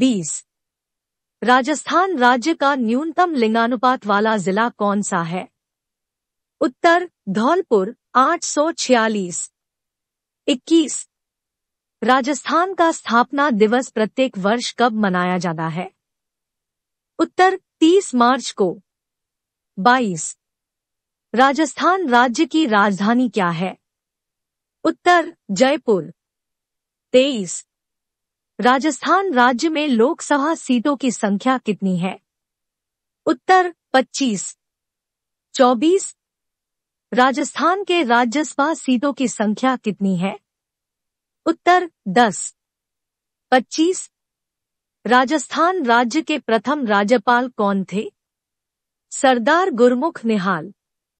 बीस राजस्थान राज्य का न्यूनतम लिंगानुपात वाला जिला कौन सा है उत्तर धौलपुर आठ सौ छियालीस इक्कीस राजस्थान का स्थापना दिवस प्रत्येक वर्ष कब मनाया जाता है उत्तर 30 मार्च को 22 राजस्थान राज्य की राजधानी क्या है उत्तर जयपुर 23 राजस्थान राज्य में लोकसभा सीटों की संख्या कितनी है उत्तर 25, 24। राजस्थान के राज्यसभा सीटों की संख्या कितनी है उत्तर 10, 25। राजस्थान राज्य के प्रथम राज्यपाल कौन थे सरदार गुरमुख निहाल